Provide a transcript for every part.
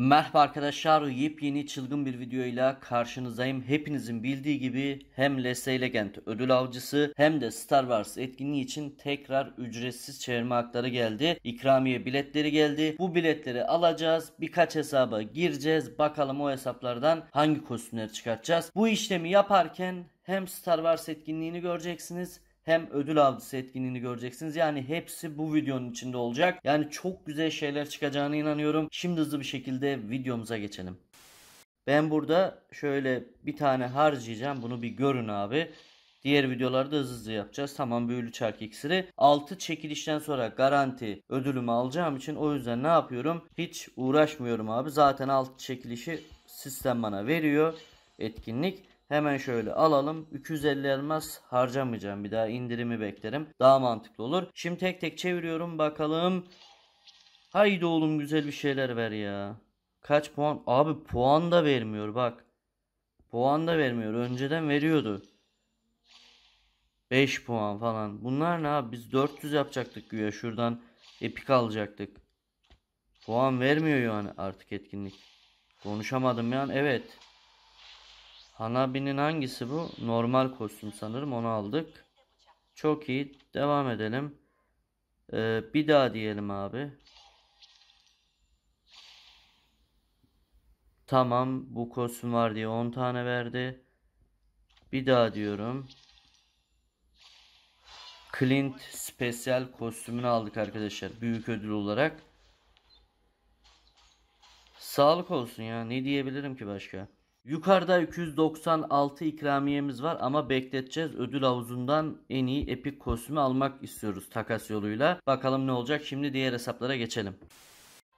Merhaba arkadaşlar yepyeni çılgın bir videoyla karşınızdayım. Hepinizin bildiği gibi hem Leslie Legend ödül avcısı hem de Star Wars etkinliği için tekrar ücretsiz çevirme hakları geldi. İkramiye biletleri geldi. Bu biletleri alacağız. Birkaç hesaba gireceğiz. Bakalım o hesaplardan hangi kostümleri çıkartacağız. Bu işlemi yaparken hem Star Wars etkinliğini göreceksiniz hem ödül avcısı etkinliğini göreceksiniz. Yani hepsi bu videonun içinde olacak. Yani çok güzel şeyler çıkacağına inanıyorum. Şimdi hızlı bir şekilde videomuza geçelim. Ben burada şöyle bir tane harcayacağım. Bunu bir görün abi. Diğer videolarda hızlı hızlı yapacağız. Tamam büyülü çark iksiri. 6 çekilişten sonra garanti ödülümü alacağım için o yüzden ne yapıyorum? Hiç uğraşmıyorum abi. Zaten 6 çekilişi sistem bana veriyor. Etkinlik. Hemen şöyle alalım. 250 elmas harcamayacağım. Bir daha indirimi beklerim. Daha mantıklı olur. Şimdi tek tek çeviriyorum bakalım. Haydi oğlum güzel bir şeyler ver ya. Kaç puan? Abi puan da vermiyor bak. Puan da vermiyor. Önceden veriyordu. 5 puan falan. Bunlar ne abi? Biz 400 yapacaktık güya. Şuradan epik alacaktık. Puan vermiyor yani artık etkinlik. Konuşamadım yani. Evet. Hanabi'nin hangisi bu? Normal kostüm sanırım onu aldık. Çok iyi. Devam edelim. Ee, bir daha diyelim abi. Tamam bu kostüm var diye 10 tane verdi. Bir daha diyorum. Clint spesyal kostümünü aldık arkadaşlar. Büyük ödül olarak. Sağlık olsun ya. Ne diyebilirim ki başka? Yukarıda 296 ikramiyemiz var ama bekleteceğiz. Ödül havuzundan en iyi epik kostümü almak istiyoruz takas yoluyla. Bakalım ne olacak. Şimdi diğer hesaplara geçelim.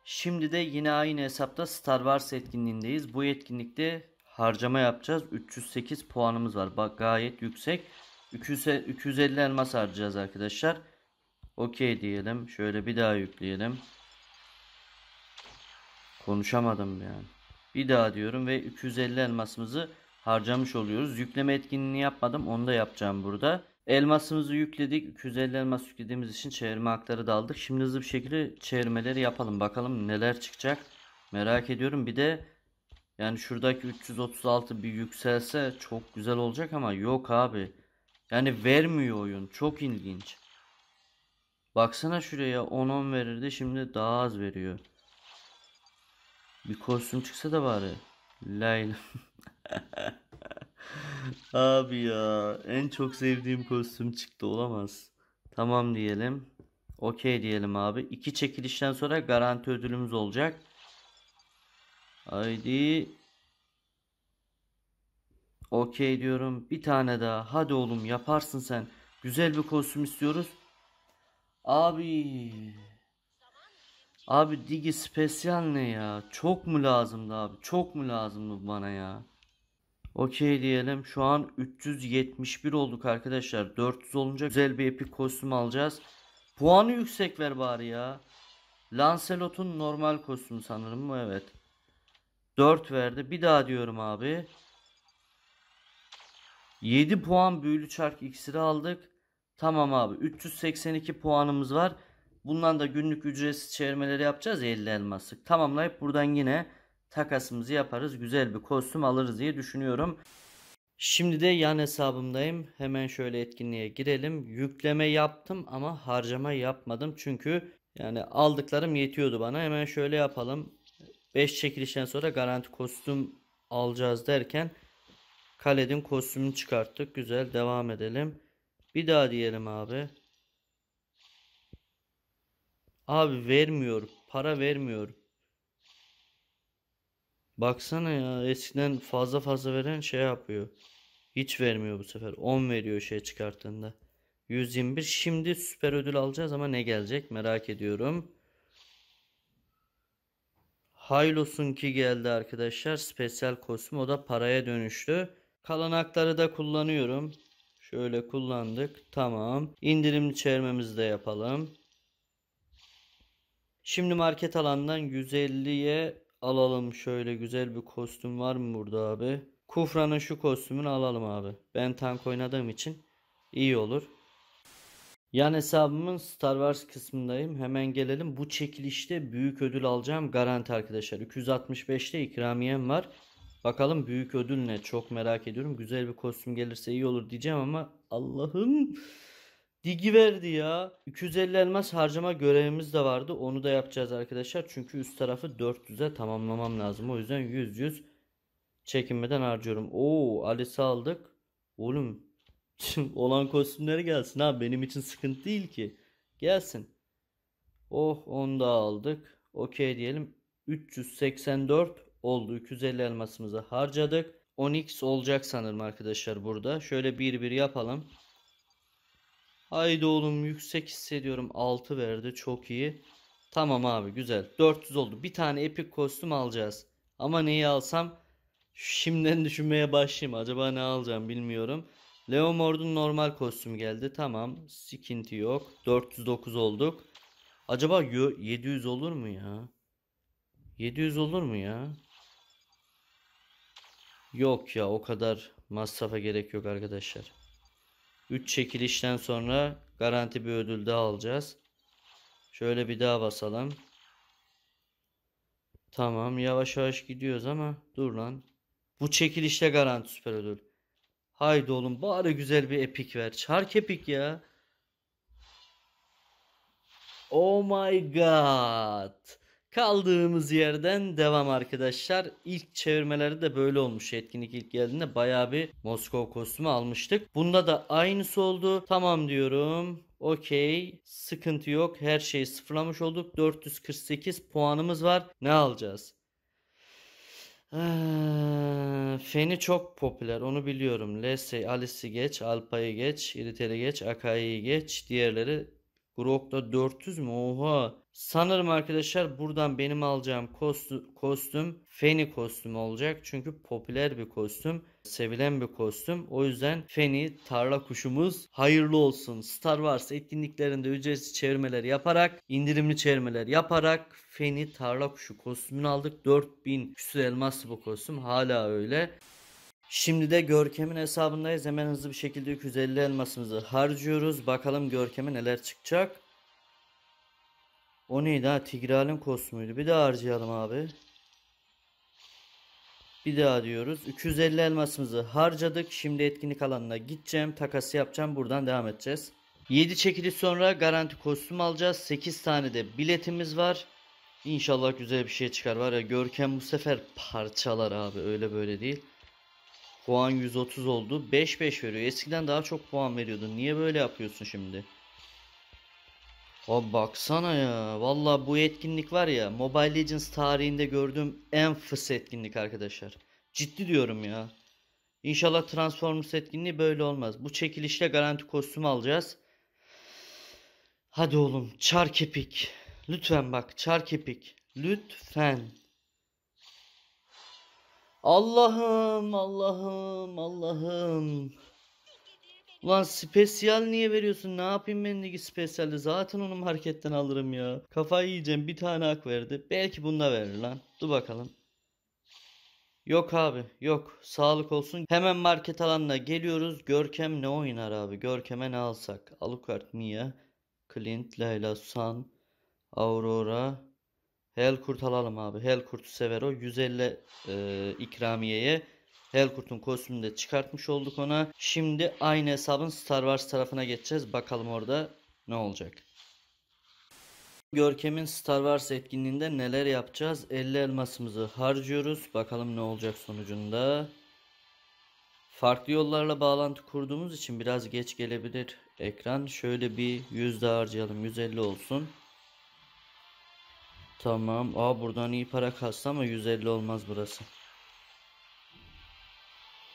Şimdi de yine aynı hesapta Star Wars etkinliğindeyiz. Bu etkinlikte harcama yapacağız. 308 puanımız var. Bak gayet yüksek. 250 elmas harcayacağız arkadaşlar. Okey diyelim. Şöyle bir daha yükleyelim. Konuşamadım yani. Bir daha diyorum ve 250 elmasımızı harcamış oluyoruz. Yükleme etkinliğini yapmadım. Onu da yapacağım burada. Elmasımızı yükledik. 250 elmas yüklediğimiz için çevirme hakları da aldık. Şimdi hızlı bir şekilde çevirmeleri yapalım. Bakalım neler çıkacak. Merak ediyorum. Bir de yani şuradaki 336 bir yükselse çok güzel olacak ama yok abi. Yani vermiyor oyun. Çok ilginç. Baksana şuraya 10-10 verirdi. Şimdi daha az veriyor. Bir kostüm çıksa da bari. Layla. Abi ya en çok sevdiğim kostüm çıktı olamaz. Tamam diyelim. Okey diyelim abi. İki çekilişten sonra garanti ödülümüz olacak. Haydi. Okey diyorum. Bir tane daha. Hadi oğlum yaparsın sen. Güzel bir kostüm istiyoruz. Abi. Abi Digi spesyal ne ya? Çok mu lazımdı abi? Çok mu lazımdı bana ya? Okey diyelim. Şu an 371 olduk arkadaşlar. 400 olunca güzel bir epik kostüm alacağız. Puanı yüksek ver bari ya. Lancelot'un normal kostümü sanırım mı? Evet. 4 verdi. Bir daha diyorum abi. 7 puan büyülü çark iksiri aldık. Tamam abi. 382 puanımız var. Bundan da günlük ücretsiz çevirmeleri yapacağız ya 50 elmaslık. Tamamlayıp buradan yine takasımızı yaparız. Güzel bir kostüm alırız diye düşünüyorum. Şimdi de yan hesabımdayım. Hemen şöyle etkinliğe girelim. Yükleme yaptım ama harcama yapmadım. Çünkü yani aldıklarım yetiyordu bana. Hemen şöyle yapalım. 5 çekilişten sonra garanti kostüm alacağız derken Kaled'in kostümünü çıkarttık. Güzel devam edelim. Bir daha diyelim abi. Abi vermiyor. Para vermiyor. Baksana ya eskiden fazla fazla veren şey yapıyor. Hiç vermiyor bu sefer. 10 veriyor şey çıkarttığında. 121. Şimdi süper ödül alacağız ama ne gelecek merak ediyorum. Haylos'un ki geldi arkadaşlar. Spesyal kostüm o da paraya dönüştü. Kalan hakları da kullanıyorum. Şöyle kullandık. Tamam. İndirim çevirmemizi de yapalım. Şimdi market alandan 150'ye alalım şöyle güzel bir kostüm var mı burada abi? Kufra'nın şu kostümünü alalım abi. Ben tank oynadığım için iyi olur. Yan hesabımın Star Wars kısmındayım. Hemen gelelim. Bu çekilişte büyük ödül alacağım garanti arkadaşlar. 265'te ikramiyem var. Bakalım büyük ödül ne? Çok merak ediyorum. Güzel bir kostüm gelirse iyi olur diyeceğim ama Allah'ım Digi verdi ya. 250 elmas harcama görevimiz de vardı. Onu da yapacağız arkadaşlar. Çünkü üst tarafı 400'e tamamlamam lazım. O yüzden 100-100 çekinmeden harcıyorum. Oo Alice aldık. Oğlum olan kostümleri gelsin ha Benim için sıkıntı değil ki. Gelsin. Oh onu da aldık. Okey diyelim. 384 oldu. 250 elmasımızı harcadık. 10x olacak sanırım arkadaşlar burada. Şöyle bir bir yapalım. Haydi oğlum yüksek hissediyorum. 6 verdi çok iyi. Tamam abi güzel. 400 oldu. Bir tane epik kostüm alacağız. Ama neyi alsam şimdiden düşünmeye başlayayım. Acaba ne alacağım bilmiyorum. Leo Mord'un normal kostüm geldi. Tamam. Sikinti yok. 409 olduk. Acaba 700 olur mu ya? 700 olur mu ya? Yok ya o kadar masrafa gerek yok arkadaşlar. 3 çekilişten sonra garanti bir ödül daha alacağız. Şöyle bir daha basalım. Tamam yavaş yavaş gidiyoruz ama dur lan. Bu çekilişte garanti süper ödül. Haydi oğlum bari güzel bir epik ver. Çark epik ya. Oh my god. Kaldığımız yerden devam arkadaşlar. İlk çevirmeleri de böyle olmuş. Etkinlik ilk geldiğinde bayağı bir Moskova kostümü almıştık. Bunda da aynısı oldu. Tamam diyorum. Okey. Sıkıntı yok. Her şeyi sıfırlamış olduk. 448 puanımız var. Ne alacağız? Feni çok popüler onu biliyorum. Lese, Alice'i geç, Alpa'yı geç, Iritel'i geç, Akai'yi geç. Diğerleri Grok'ta 400 mü? Oha. Sanırım arkadaşlar buradan benim alacağım kostüm, kostüm Feni kostümü olacak. Çünkü popüler bir kostüm, sevilen bir kostüm. O yüzden Feni tarla kuşumuz hayırlı olsun. Star Wars etkinliklerinde ücretsiz çevirmeler yaparak, indirimli çevirmeler yaparak Feni tarla kuşu kostümünü aldık. 4000 küsur elmaslı bu kostüm hala öyle. Şimdi de Görkem'in hesabındayız. Hemen hızlı bir şekilde 250 elmasımızı harcıyoruz. Bakalım Görkem'e neler çıkacak. O neydi ha? Tigral'in kosmuydu. Bir daha harcayalım abi. Bir daha diyoruz. 250 elmasımızı harcadık. Şimdi etkinlik alanına gideceğim. Takası yapacağım. Buradan devam edeceğiz. 7 çekili sonra garanti kostüm alacağız. 8 tane de biletimiz var. İnşallah güzel bir şey çıkar. Var ya Görkem bu sefer parçalar abi. Öyle böyle değil. Puan 130 oldu. 5-5 veriyor. Eskiden daha çok puan veriyordu. Niye böyle yapıyorsun şimdi? Abi baksana ya. Valla bu etkinlik var ya Mobile Legends tarihinde gördüğüm en fıs etkinlik arkadaşlar. Ciddi diyorum ya. İnşallah Transformers etkinliği böyle olmaz. Bu çekilişle garanti kostüm alacağız. Hadi oğlum çar kepik. Lütfen bak çar kepik. Lütfen. Allah'ım Allah'ım Allah'ım. Ulan spesyal niye veriyorsun? Ne yapayım ben ligi spesyalde? Zaten onu marketten alırım ya. Kafayı yiyeceğim. Bir tane ak verdi. Belki bunda verir lan. Dur bakalım. Yok abi yok sağlık olsun. Hemen market alanına geliyoruz. Görkem ne oynar abi? Görkem'e ne alsak? Alucard, Mia, Clint, Leyla, San, Aurora. Helkurt alalım abi. Helkurt'u sever o. 150 e, ikramiyeye Helkurt'un kostümünü de çıkartmış olduk ona. Şimdi aynı hesabın Star Wars tarafına geçeceğiz. Bakalım orada ne olacak. Görkem'in Star Wars etkinliğinde neler yapacağız? 50 elmasımızı harcıyoruz. Bakalım ne olacak sonucunda. Farklı yollarla bağlantı kurduğumuz için biraz geç gelebilir ekran. Şöyle bir 100 daha harcayalım. 150 olsun. Tamam. Aa buradan iyi para kastı ama 150 olmaz burası.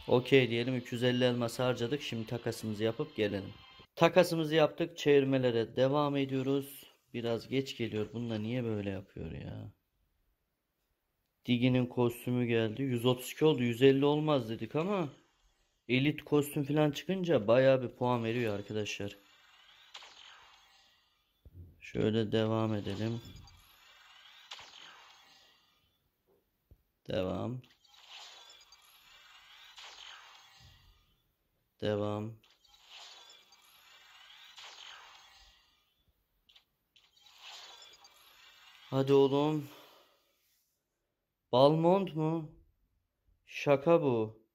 Okey diyelim 350 elması harcadık. Şimdi takasımızı yapıp gelelim. Takasımızı yaptık. Çevirmelere devam ediyoruz. Biraz geç geliyor. Bunda niye böyle yapıyor ya? Digi'nin kostümü geldi. 132 oldu. 150 olmaz dedik ama elit kostüm falan çıkınca baya bir puan veriyor arkadaşlar. Şöyle devam edelim. Devam. Devam. Hadi oğlum. Balmont mu? Şaka bu.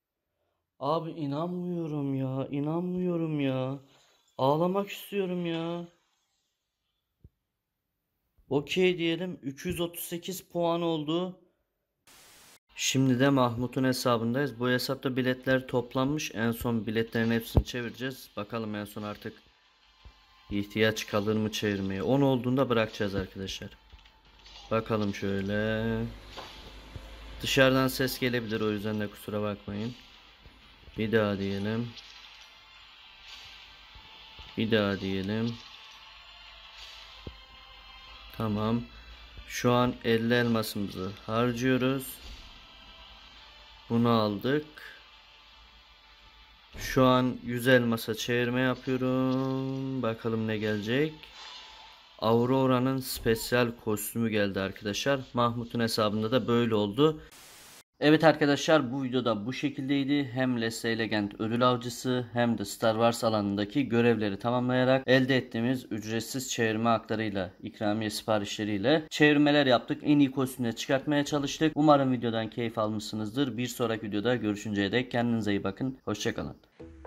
Abi inanmıyorum ya. inanmıyorum ya. Ağlamak istiyorum ya. Okey diyelim. 338 puan oldu. Şimdi de Mahmut'un hesabındayız. Bu hesapta biletler toplanmış. En son biletlerin hepsini çevireceğiz. Bakalım en son artık ihtiyaç kalır mı çevirmeye. 10 olduğunda bırakacağız arkadaşlar. Bakalım şöyle. Dışarıdan ses gelebilir o yüzden de kusura bakmayın. Bir daha diyelim. Bir daha diyelim. Tamam. Şu an 50 elmasımızı harcıyoruz. Bunu aldık. Şu an 100 elmasa çevirme yapıyorum. Bakalım ne gelecek. Aurora'nın spesyal kostümü geldi arkadaşlar. Mahmut'un hesabında da böyle oldu. Evet arkadaşlar bu videoda bu şekildeydi. Hem Leslie Legend ödül avcısı hem de Star Wars alanındaki görevleri tamamlayarak elde ettiğimiz ücretsiz çevirme haklarıyla, ikramiye siparişleriyle çevirmeler yaptık. En iyi kostümleri çıkartmaya çalıştık. Umarım videodan keyif almışsınızdır. Bir sonraki videoda görüşünceye dek kendinize iyi bakın. Hoşçakalın.